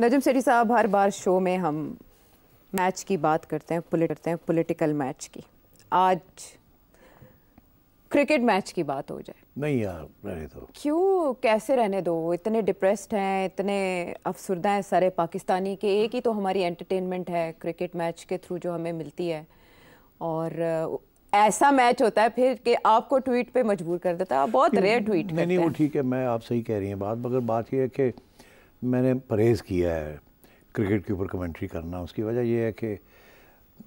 नजम सेठी साहब हर बार शो में हम मैच की बात करते हैं पुलिट करते हैं पॉलिटिकल मैच की आज क्रिकेट मैच की बात हो जाए नहीं यार रहने दो क्यों कैसे रहने दो इतने डिप्रेस्ड हैं इतने अफसरदा हैं सारे पाकिस्तानी के एक ही तो हमारी एंटरटेनमेंट है क्रिकेट मैच के थ्रू जो हमें मिलती है और ऐसा मैच होता है फिर कि आपको ट्वीट पे मजबूर कर देता है बहुत रेयर ट्वीट नहीं नहीं वो ठीक है मैं आप सही कह रही हैं बात मगर बात यह है कि मैंने परहेज़ किया है क्रिकेट के ऊपर कमेंट्री करना उसकी वजह यह है कि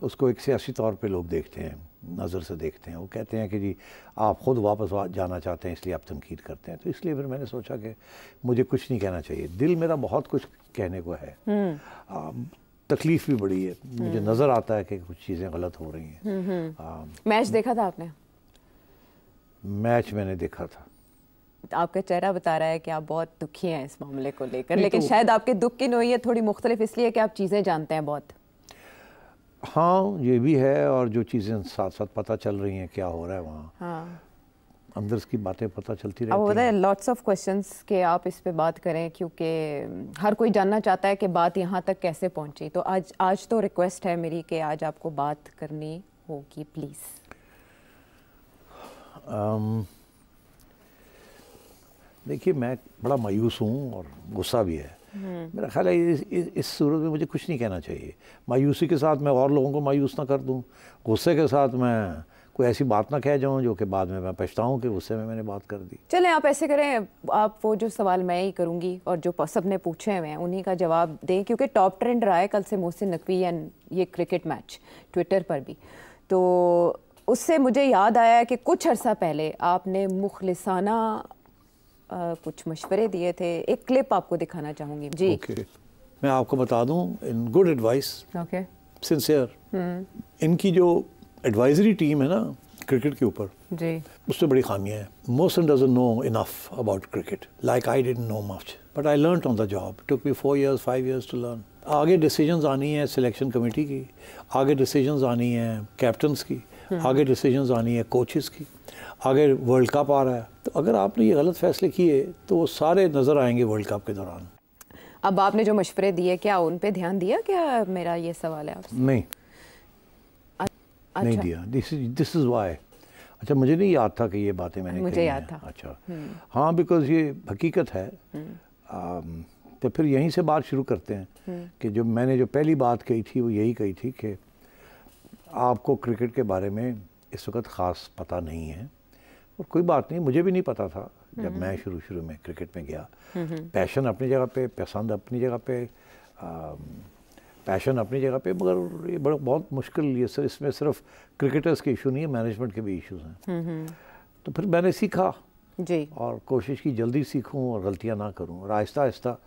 उसको एक सियासी तौर पे लोग देखते हैं नज़र से देखते हैं वो कहते हैं कि जी आप ख़ुद वापस जाना चाहते हैं इसलिए आप तनकीद करते हैं तो इसलिए फिर मैंने सोचा कि मुझे कुछ नहीं कहना चाहिए दिल मेरा बहुत कुछ कहने को है हम्म। तकलीफ़ भी बड़ी है मुझे हम्म। नज़र आता है कि कुछ चीज़ें गलत हो रही हैं हम्म, मैच देखा था आपने मैच मैंने देखा था आपका चेहरा बता रहा है कि आप बहुत दुखी हैं इस मामले को लेकर लेकिन तो, शायद आपके दुख की नोयत थोड़ी मुख्तलिफ इसलिए कि आप चीज़ें जानते हैं बहुत हाँ ये भी है और जो चीज़ें साथ साथ पता चल रही हैं क्या हो रहा है वहाँ हाँ। अंदर की बातें पता चलती रहती बताए लॉट्स ऑफ क्वेश्चंस के आप इस पे बात करें क्योंकि हर कोई जानना चाहता है कि बात यहाँ तक कैसे पहुँची तो आज आज तो रिक्वेस्ट है मेरी कि आज आपको बात करनी होगी प्लीज़ देखिए मैं बड़ा मायूस हूँ और गुस्सा भी है हम्म। मेरा ख्याल है इस, इस सूरत में मुझे कुछ नहीं कहना चाहिए मायूसी के साथ मैं और लोगों को मायूस ना कर दूँ गुस्से के साथ मैं कोई ऐसी बात ना कह जाऊँ जो कि बाद में मैं पछताऊँ कि गुस्से में मैंने बात कर दी चलें आप ऐसे करें आप वो जो सवाल मैं ही करूँगी और जो सब ने पूछे हैं उन्हीं का जवाब दें क्योंकि टॉप ट्रेंड रहा है कल से मोहसिन नकवी एंड ये क्रिकेट मैच ट्विटर पर भी तो उससे मुझे याद आया कि कुछ अरसा पहले आपने मुखलसाना कुछ मशवरे दिए थे एक क्लिप आपको दिखाना चाहूंगी जी okay. मैं आपको बता दू इन good advice okay sincere hmm. इनकी जो एडवाइजरी टीम है ना क्रिकेट के ऊपर जी उसमें बड़ी खामियां हैं Mohsin doesn't know enough about cricket like I did know much but I learn on the job took me four years five years to learn आगे डिसीजंस आनी है सिलेक्शन कमेटी की आगे डिसीजंस आनी है कैप्टन की हम्म। आगे डिसीजंस आनी है कोचेस की आगे वर्ल्ड कप आ रहा है तो अगर आपने ये गलत फैसले किए तो वो सारे नज़र आएंगे वर्ल्ड कप के दौरान अब आपने जो मशवरे दिए क्या उन पे ध्यान दिया क्या मेरा ये सवाल है आपसे नहीं अच्छा। नहीं दिया this is this is why अच्छा मुझे नहीं याद था कि ये बातें मैंने मुझे याद था अच्छा हम्म। हाँ बिकॉज ये हकीकत है हम्म। तो फिर यहीं से बात शुरू करते हैं हम्म। कि जो मैंने जो पहली बात कही थी वो यही कही थी कि आपको क्रिकेट के बारे में इस वक्त ख़ास पता नहीं है और कोई बात नहीं मुझे भी नहीं पता था जब हम्म। मैं शुरू शुरू में क्रिकेट में गया हम्म, हम्म। पैशन अपनी जगह पे पसंद अपनी जगह पे आ, पैशन अपनी जगह पे मगर ये बड़ा बहुत मुश्किल ये सर इसमें सिर्फ क्रिकेटर्स के इशू नहीं है मैनेजमेंट के भी इश्यूज हैं तो फिर मैंने सीखा जी और कोशिश की जल्दी सीखूं और गलतियां ना करूं और आहिस्ता आहिस्ता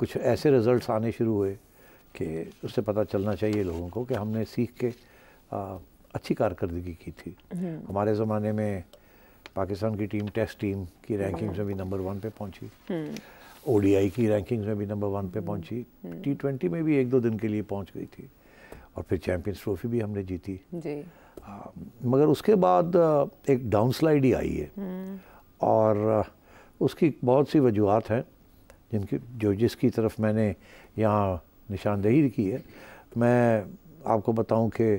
कुछ ऐसे रिजल्ट्स आने शुरू हुए कि उससे पता चलना चाहिए लोगों को कि हमने सीख के आ, अच्छी कारकर्दगी की थी हम्म। हमारे ज़माने में पाकिस्तान की टीम टेस्ट टीम की रैंकिंग्स में भी नंबर वन पे पहुंची हम्म। ओडीआई की रैंकिंग्स में भी नंबर वन पे हम्म। पहुंची टी ट्वेंटी में भी एक दो दिन के लिए पहुंच गई थी और फिर चैम्पियंस ट्रॉफी भी हमने जीती जी। आ, मगर उसके बाद एक स्लाइड ही आई है और उसकी बहुत सी वजूहत हैं जिनकी जो जिसकी तरफ मैंने यहाँ निशानदेही की है मैं आपको बताऊं कि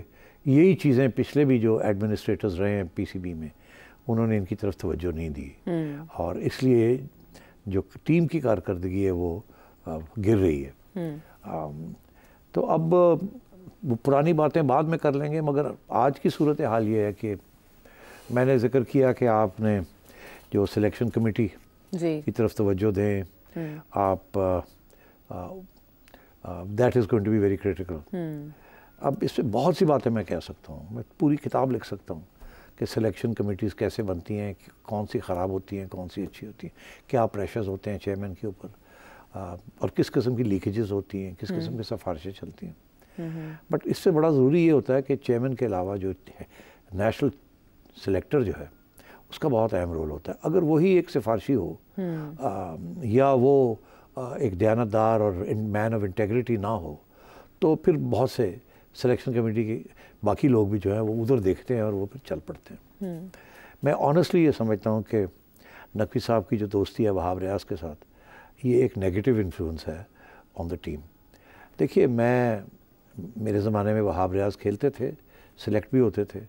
यही चीज़ें पिछले भी जो एडमिनिस्ट्रेटर्स रहे हैं पीसीबी में उन्होंने इनकी तरफ तोज्जो नहीं दी हम्म। और इसलिए जो टीम की कारकर्दगी है वो गिर रही है हम्म। तो अब वो पुरानी बातें बाद में कर लेंगे मगर आज की सूरत हाल ये है कि मैंने जिक्र किया कि आपने जो सिलेक्शन कमेटी की तरफ तोज्जो दें हम्म। आप that is going to be very critical अब इस पर बहुत सी बातें मैं कह सकता हूँ मैं पूरी किताब लिख सकता हूँ कि सिलेक्शन कमेटीज़ कैसे बनती हैं कौन सी ख़राब होती हैं कौन सी अच्छी होती हैं क्या प्रेशर्स होते हैं चेयरमैन के ऊपर और किस किस्म की लीकेजेस होती हैं किस किस्म हम्म। की सिफारशें चलती हैं बट हम्म, हम्म। इससे बड़ा ज़रूरी ये होता है कि चेयरमैन के अलावा जो नेशनल सिलेक्टर जो है उसका बहुत अहम रोल होता है अगर वही एक सिफारशी हो आ, या वो आ, एक दयानतदार और मैन ऑफ इंटेग्रिटी ना हो तो फिर बहुत से सिलेक्शन कमेटी के बाकी लोग भी जो हैं वो उधर देखते हैं और वो फिर चल पड़ते हैं हम्म। मैं ऑनेस्टली ये समझता हूँ कि नकवी साहब की जो दोस्ती है वहाब रियाज के साथ ये एक नेगेटिव इन्फ्लुएंस है ऑन द टीम देखिए मैं मेरे ज़माने में वहाब रियाज खेलते थे सिलेक्ट भी होते थे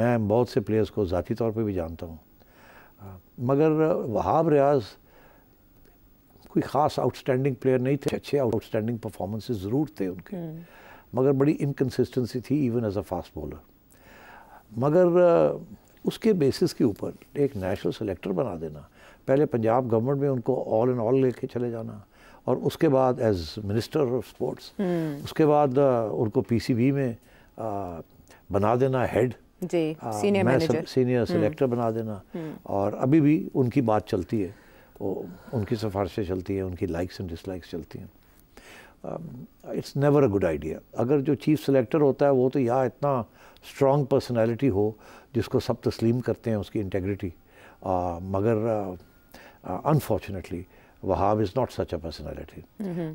मैं बहुत से प्लेयर्स को ज़ाती तौर पर भी जानता हूँ मगर वहाब रियाज कोई ख़ास आउटस्टैंडिंग प्लेयर नहीं थे अच्छे आउटस्टैंडिंग परफॉर्मेंसेस ज़रूर थे उनके हम्म। मगर बड़ी इनकन्सिस्टेंसी थी even as a fast bowler मगर uh, उसके बेसिस के ऊपर एक नेशनल सेलेक्टर बना देना पहले पंजाब गवर्नमेंट में उनको ऑल एंड ऑल लेके चले जाना और उसके बाद एज मिनिस्टर ऑफ स्पोर्ट्स उसके बाद uh, उनको पीसीबी में आ, uh, बना देना हेड सीनियर सीनियर सेलेक्टर बना देना हम्म। और अभी भी उनकी बात चलती है वो उनकी सिफारिशें चलती हैं उनकी लाइक्स एंड डिसलाइक्स चलती हैं it's never a good idea अगर जो चीफ सेलेक्टर होता है वो तो यहाँ इतना स्ट्रॉन्ग पर्सनैलिटी हो जिसको सब तस्लीम करते हैं उसकी इंटेग्रिटी uh, मगर unfortunately Wahab is not such a personality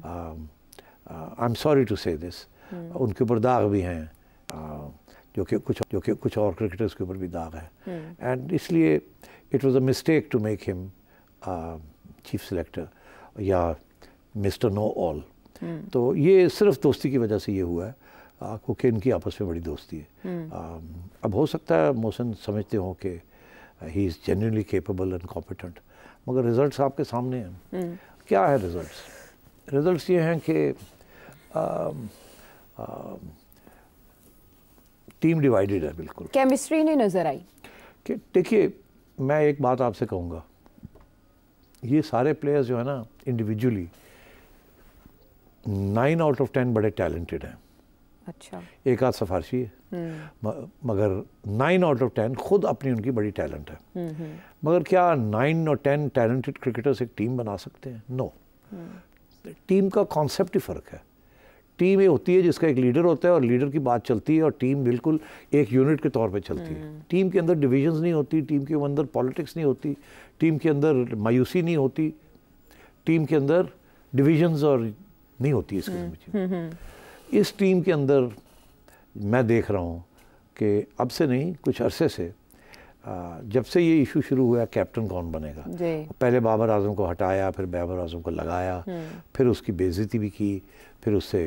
I am sorry to say this उनके ऊपर दाग भी हैं uh, जो कि कुछ जो कि कुछ और क्रिकेटर्स के ऊपर भी दाग है एंड hmm. इसलिए it was a mistake to make him chief selector या मिस्टर नो ऑल हम्म। तो ये सिर्फ दोस्ती की वजह से ये हुआ है क्योंकि इनकी आपस में बड़ी दोस्ती है हम्म। अब हो सकता है मोहसिन समझते हो कि he is genuinely capable and competent मगर रिज़ल्ट आपके सामने हैं हम्म। क्या है रिज़ल्ट रिज़ल्ट ये हैं कि टीम डिवाइडेड है बिल्कुल केमिस्ट्री नहीं नज़र आई कि देखिए मैं एक बात आपसे कहूँगा ये सारे प्लेयर्स जो है ना individually nine out of ten बड़े टैलेंटेड हैं अच्छा एक आध सफारशी है हम्म। मगर नाइन आउट ऑफ टेन खुद अपनी उनकी बड़ी टैलेंट है मगर क्या नाइन और टेन टैलेंटेड क्रिकेटर्स एक टीम बना सकते हैं नो टीम हम्म। का कॉन्सेप्ट ही फ़र्क है टीम ये होती है जिसका एक लीडर होता है और लीडर की बात चलती है और टीम बिल्कुल एक यूनिट के तौर पे चलती है टीम हम्म। के अंदर डिविजन्स नहीं होती टीम के अंदर पॉलिटिक्स नहीं होती टीम के अंदर मायूसी नहीं होती टीम के अंदर डिविजन्स और नहीं होती इस किस्म की इस टीम के अंदर मैं देख रहा हूँ कि अब से नहीं कुछ अरसे से जब से ये इशू शुरू हुआ कैप्टन कौन बनेगा पहले बाबर आजम को हटाया फिर बाबर आजम को लगाया हम्म। फिर उसकी बेजती भी की फिर उससे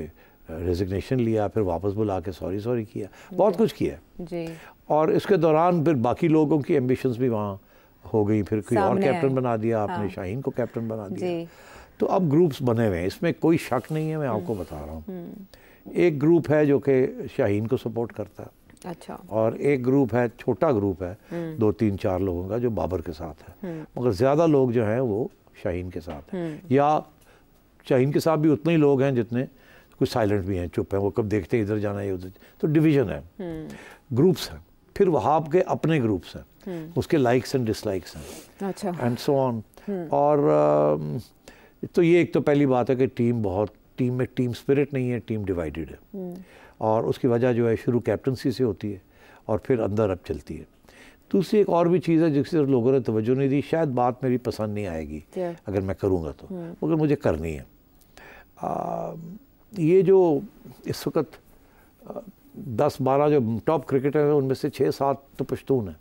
रेजिग्नेशन लिया फिर वापस बुला के सॉरी सॉरी किया बहुत कुछ किया जी। और इसके दौरान फिर बाकी लोगों की एम्बिशंस भी वहाँ हो गई फिर कोई और कैप्टन बना दिया आपने हाँ। शाहीन को कैप्टन बना दिया तो अब ग्रुप्स बने हुए हैं इसमें कोई शक नहीं है मैं आपको हम्म। बता रहा हूँ हम्म। एक ग्रुप है जो कि शाहीन को सपोर्ट करता है अच्छा और एक ग्रुप है छोटा ग्रुप है हम्म। दो तीन चार लोगों का जो बाबर के साथ है मगर ज़्यादा लोग जो हैं वो शाहीन के साथ हैं या शाहीन के साथ भी उतने ही लोग हैं जितने कुछ साइलेंट भी हैं चुप हैं वो कब देखते इधर जाना है उधर तो डिवीजन है ग्रुप्स हैं फिर वहाँ के अपने ग्रुप्स हैं उसके लाइक्स एंड डिसलाइक्स हैं एंड सो ऑन और uh, तो ये एक तो पहली बात है कि टीम बहुत टीम में टीम स्पिरिट नहीं है टीम डिवाइडेड है हम्म। और उसकी वजह जो है शुरू कैप्टनसी से होती है और फिर अंदर अब चलती है दूसरी एक और भी चीज़ है जिसकी तरफ लोगों ने तवज्जो नहीं दी शायद बात मेरी पसंद नहीं आएगी अगर मैं करूँगा तो हम्म। मगर मुझे करनी है आ, ये जो इस वक्त दस बारह जो टॉप क्रिकेटर हैं उनमें से छः सात तो पश्तून हैं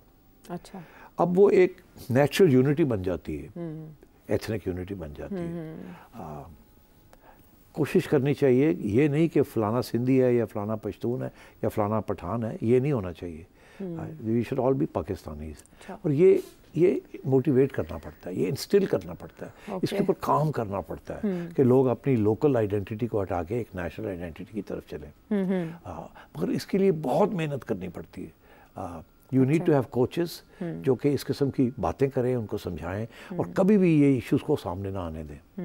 अच्छा अब वो एक नेचुरल यूनिटी बन जाती है हम्म। एथनिक यूनिटी बन जाती है कोशिश करनी चाहिए ये नहीं कि फ़लाना सिंधी है या फ़लाना पश्तून है या फ़लाना पठान है ये नहीं होना चाहिए we should all be Pakistanis और ये ये मोटिवेट करना पड़ता है ये इंस्टिल करना पड़ता है okay. इसके ऊपर काम करना पड़ता है हम्म। कि लोग अपनी लोकल आइडेंटिटी को हटा के एक नेशनल आइडेंटिटी की तरफ चलें मगर इसके लिए बहुत मेहनत करनी पड़ती है ah, you need to have coaches जो कि इस किस्म की बातें करें उनको समझाएं और हम्म। कभी भी ये इश्यूज़ को सामने ना आने दें